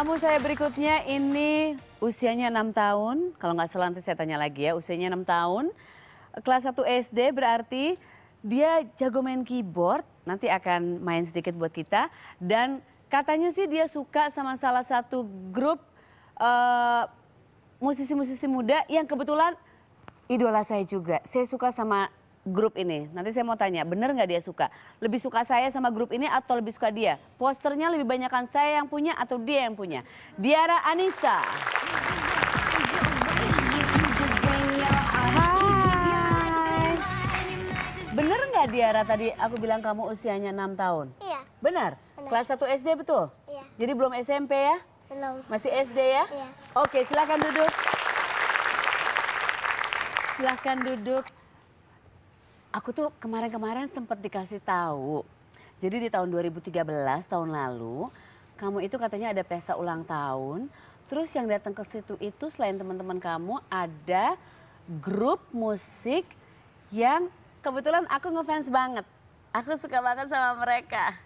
Tamu saya berikutnya ini usianya 6 tahun. Kalau nggak salah nanti saya tanya lagi ya, usianya 6 tahun. Kelas 1 SD berarti dia jago main keyboard, nanti akan main sedikit buat kita. Dan katanya sih dia suka sama salah satu grup eh, musisi-musisi uh, muda yang kebetulan idola saya juga. Saya suka sama grup ini? Nanti saya mau tanya, benar nggak dia suka? Lebih suka saya sama grup ini atau lebih suka dia? Posternya lebih banyakkan saya yang punya atau dia yang punya? Diara Anissa. Hai. Bener nggak Diara tadi aku bilang kamu usianya 6 tahun? Iya. Benar? Kelas 1 SD betul? Iya. Jadi belum SMP ya? Belum. Masih SD ya? Iya. Oke, silahkan duduk. Silahkan duduk aku tuh kemarin-kemarin sempat dikasih tahu. Jadi di tahun 2013 tahun lalu kamu itu katanya ada pesta ulang tahun. Terus yang datang ke situ itu selain teman-teman kamu ada grup musik yang kebetulan aku ngefans banget. Aku suka banget sama mereka.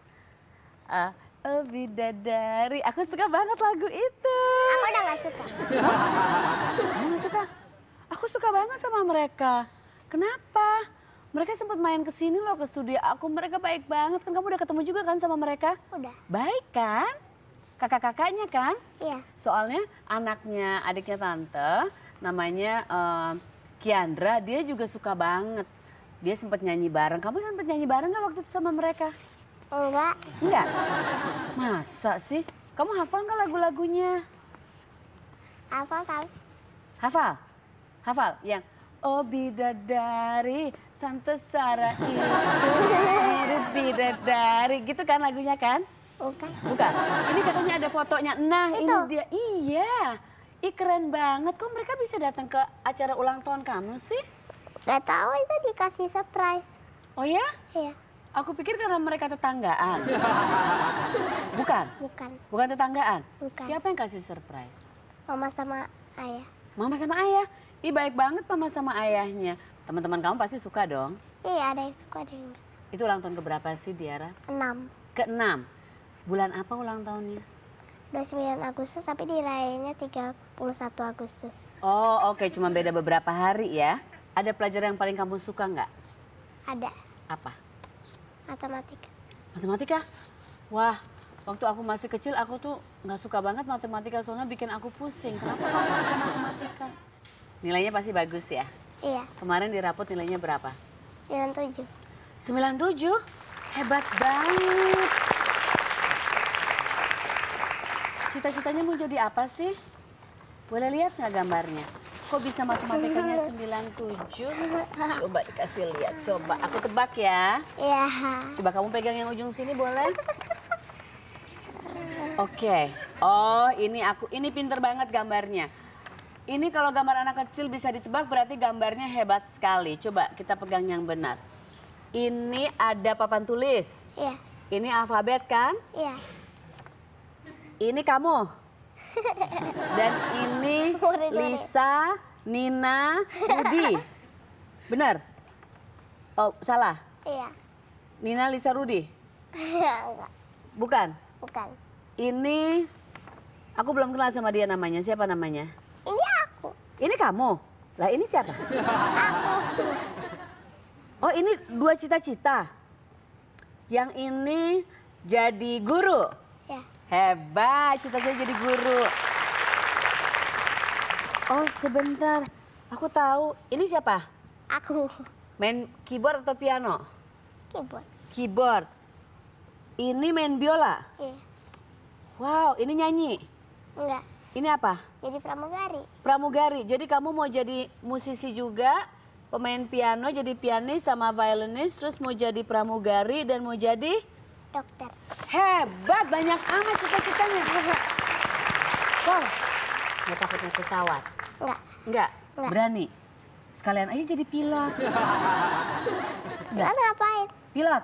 Uh, Oh bidadari, aku suka banget lagu itu. Aku udah gak suka. Kamu gak suka? Aku suka banget sama mereka. Kenapa? mereka sempat main ke sini loh ke studio aku. Mereka baik banget kan kamu udah ketemu juga kan sama mereka? Udah. Baik kan? Kakak-kakaknya kan? Iya. Soalnya anaknya, adiknya tante namanya uh, Kiandra, dia juga suka banget. Dia sempat nyanyi bareng. Kamu sempat nyanyi bareng nggak waktu itu sama mereka? Enggak. Enggak? Masa sih? Kamu hafal nggak lagu-lagunya? Hafal, kan? Hafal? Hafal yang Oh bidadari Tante Sarah itu tidak dari Gitu kan lagunya kan? Bukan. Bukan. Ini katanya ada fotonya. Nah, itu. ini dia. Iya. Ih keren banget. Kok mereka bisa datang ke acara ulang tahun kamu sih? Gak tahu itu dikasih surprise. Oh ya? Iya. Aku pikir karena mereka tetanggaan. Bukan? Bukan. Bukan tetanggaan? Bukan. Siapa yang kasih surprise? Mama sama ayah. Mama sama ayah? Ih baik banget mama sama ayahnya. Teman-teman kamu pasti suka dong? Iya ada yang suka ada yang Itu ulang tahun keberapa sih Diara? Enam. Keenam. Bulan apa ulang tahunnya? 29 Agustus tapi dirayainnya 31 Agustus. Oh oke okay. cuma beda beberapa hari ya. Ada pelajaran yang paling kamu suka nggak? Ada. Apa? Matematika. Matematika? Wah, waktu aku masih kecil aku tuh nggak suka banget matematika soalnya bikin aku pusing. Kenapa kamu suka matematika? Nilainya pasti bagus ya? Iya. Kemarin di rapot nilainya berapa? 97. 97? Hebat banget. Cita-citanya mau jadi apa sih? Boleh lihat nggak gambarnya? Kok bisa matematikanya 97? Coba dikasih lihat, coba. Aku tebak ya. Iya. Coba kamu pegang yang ujung sini boleh? Oke. Okay. Oh, ini aku ini pinter banget gambarnya. Ini kalau gambar anak kecil bisa ditebak berarti gambarnya hebat sekali. Coba kita pegang yang benar. Ini ada papan tulis. Iya. Ini alfabet kan? Iya. Ini kamu. Dan ini Lisa, Nina, Rudi. Benar? Oh, salah? Iya. Nina, Lisa, Rudi? Iya, enggak. Bukan? Bukan. Ini, aku belum kenal sama dia namanya. Siapa namanya? Ini ini kamu? Lah ini siapa? Aku. Oh ini dua cita-cita. Yang ini jadi guru? Ya. Hebat, cita-cita jadi guru. Oh sebentar, aku tahu. Ini siapa? Aku. Main keyboard atau piano? Keyboard. Keyboard. Ini main biola? Iya. Wow, ini nyanyi? Enggak. Ini apa? Jadi pramugari. Pramugari. Jadi kamu mau jadi musisi juga, pemain piano, jadi pianis sama violinist, terus mau jadi pramugari dan mau jadi dokter. Hebat, banyak amat cita-citanya. Wow. Gak takut naik pesawat? Enggak. Enggak? Enggak. Berani? Sekalian aja jadi pilot. Enggak? ngapain? Pilot?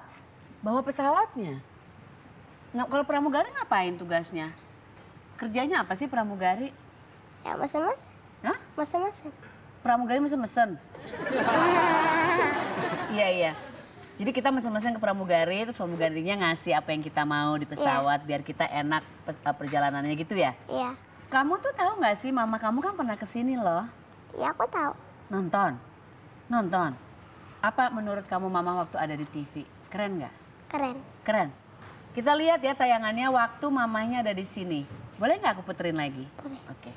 Bawa pesawatnya? kalau pramugari ngapain tugasnya? Kerjanya apa sih pramugari? Ya mesen-mesen. Hah? Mesen-mesen. Pramugari mesen-mesen? Iya, iya. Jadi kita mesen-mesen ke pramugari, terus pramugarinya ngasih apa yang kita mau di pesawat ya. biar kita enak eh, perjalanannya gitu ya? Iya. Kamu tuh tahu nggak sih, mama kamu kan pernah kesini loh? Iya, aku tahu. Nonton? Nonton? Apa menurut kamu mama waktu ada di TV? Keren nggak? Keren. Keren? Kita lihat ya tayangannya waktu mamanya ada di sini. Boleh nggak aku puterin lagi? Oke. Okay.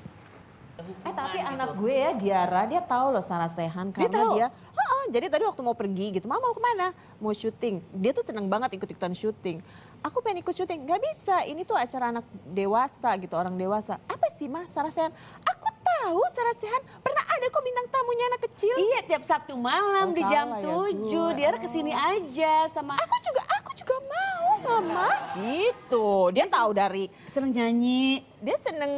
Eh tapi gitu. anak gue ya Diara dia tahu loh Sarah sehan karena dia, Oh oh, oh, jadi tadi waktu mau pergi gitu, mama mau kemana? Mau syuting. Dia tuh seneng banget ikut-ikutan syuting. Aku pengen ikut syuting, nggak bisa. Ini tuh acara anak dewasa gitu, orang dewasa. Apa sih mah Sarah Sehan? Aku tahu Sarah Sehan pernah ada kok bintang tamunya anak kecil. Iya tiap Sabtu malam oh, di jam ya, tujuh, ya, Diara kesini oh. aja sama. Aku juga aku juga mau mama. Gitu, dia, dia tahu dari seneng nyanyi. Dia seneng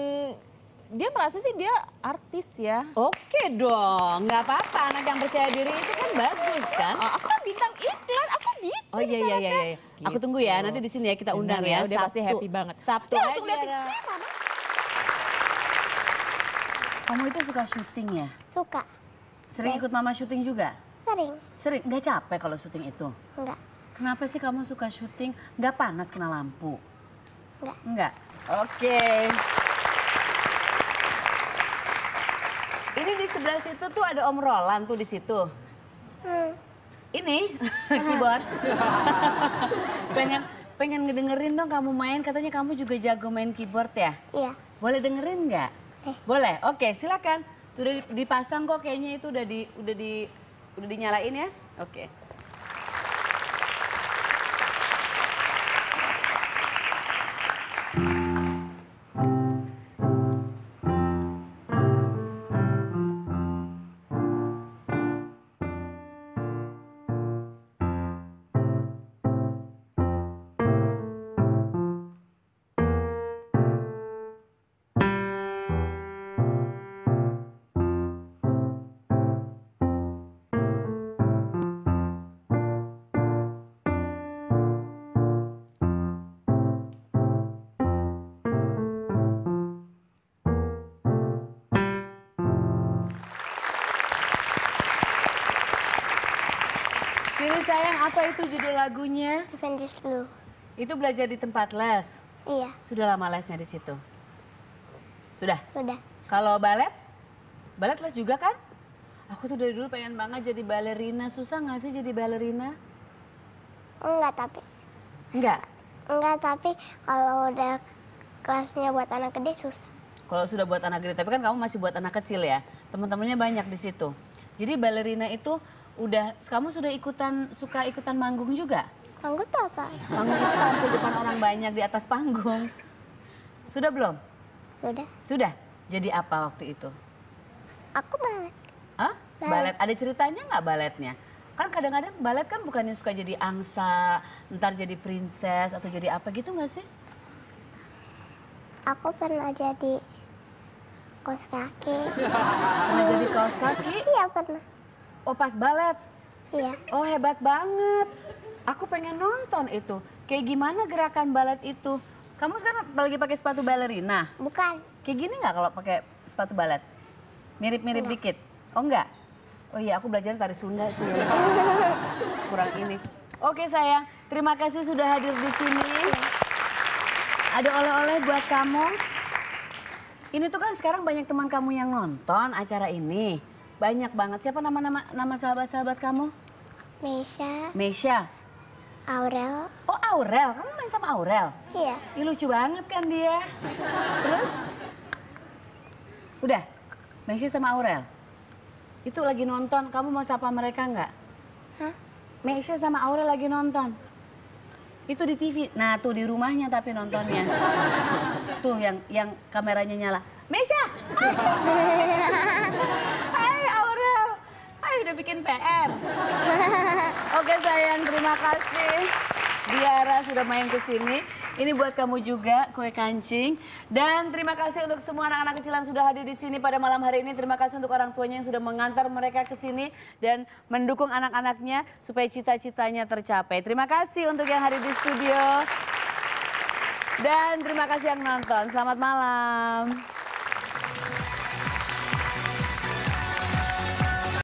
dia merasa sih dia artis ya. Oke dong, nggak apa-apa anak yang percaya diri itu kan bagus kan. Oh, aku kan bintang iklan, aku bisa. Oh iya iya iya. iya. Gitu. Aku tunggu ya, nanti di sini ya kita undang Benar, ya. Udah ya, Sabtu. pasti happy banget. Sabtu dia langsung liatin, Kamu itu suka syuting ya? Suka. Sering ikut mama syuting juga? Sering. Sering? Nggak capek kalau syuting itu? enggak Kenapa sih kamu suka syuting? Nggak panas kena lampu? enggak. Nggak? Oke. Okay. Ini di sebelah situ tuh ada Om Roland tuh di situ. Hmm. Ini keyboard. pengen pengen ngedengerin dong kamu main. Katanya kamu juga jago main keyboard ya? Iya. Boleh dengerin nggak? Eh. Boleh. Oke, okay, silakan. Sudah dipasang kok kayaknya itu udah di udah di udah dinyalain ya? Oke. Okay. Sini sayang, apa itu judul lagunya? Avengers Blue. Itu belajar di tempat les? Iya. Sudah lama lesnya di situ? Sudah? Sudah. Kalau balet? Balet les juga kan? Aku tuh dari dulu pengen banget jadi balerina. Susah nggak sih jadi balerina? Enggak tapi. Enggak? Enggak tapi kalau udah kelasnya buat anak gede susah. Kalau sudah buat anak gede, tapi kan kamu masih buat anak kecil ya. Teman-temannya banyak di situ. Jadi balerina itu udah kamu sudah ikutan suka ikutan manggung juga? Manggung tuh apa? Manggung itu tampil depan orang banyak di atas panggung. Sudah belum? Sudah. Sudah. Jadi apa waktu itu? Aku balet. Hah? Balet. balet. Ada ceritanya nggak baletnya? Kan kadang-kadang balet kan bukannya suka jadi angsa, ntar jadi princess atau jadi apa gitu nggak sih? Aku pernah jadi kaos kaki. Pernah jadi kaos kaki? Iya pernah. Oh pas balet? Iya. Oh hebat banget. Aku pengen nonton itu. Kayak gimana gerakan balet itu? Kamu sekarang lagi pakai sepatu balerina? Bukan. Kayak gini nggak kalau pakai sepatu balet? Mirip-mirip dikit? Oh enggak? Oh iya, aku belajar tari Sunda sih. Kurang ini. Oke sayang, terima kasih sudah hadir di sini. Ada oleh-oleh buat kamu. Ini tuh kan sekarang banyak teman kamu yang nonton acara ini. Banyak banget. Siapa nama-nama nama sahabat-sahabat kamu? Mesha. Mesha. Aurel. Oh Aurel, kamu main sama Aurel? Iya. Ih, lucu banget kan dia. Terus? Udah, Mesha sama Aurel? Itu lagi nonton, kamu mau sapa mereka nggak? Hah? Mesha sama Aurel lagi nonton. Itu di TV. Nah, tuh di rumahnya tapi nontonnya. tuh yang yang kameranya nyala. Mesha! udah bikin PR. Oke sayang, terima kasih. Diara sudah main ke sini. Ini buat kamu juga, kue kancing. Dan terima kasih untuk semua anak-anak kecil yang sudah hadir di sini pada malam hari ini. Terima kasih untuk orang tuanya yang sudah mengantar mereka ke sini dan mendukung anak-anaknya supaya cita-citanya tercapai. Terima kasih untuk yang hadir di studio. Dan terima kasih yang nonton. Selamat malam.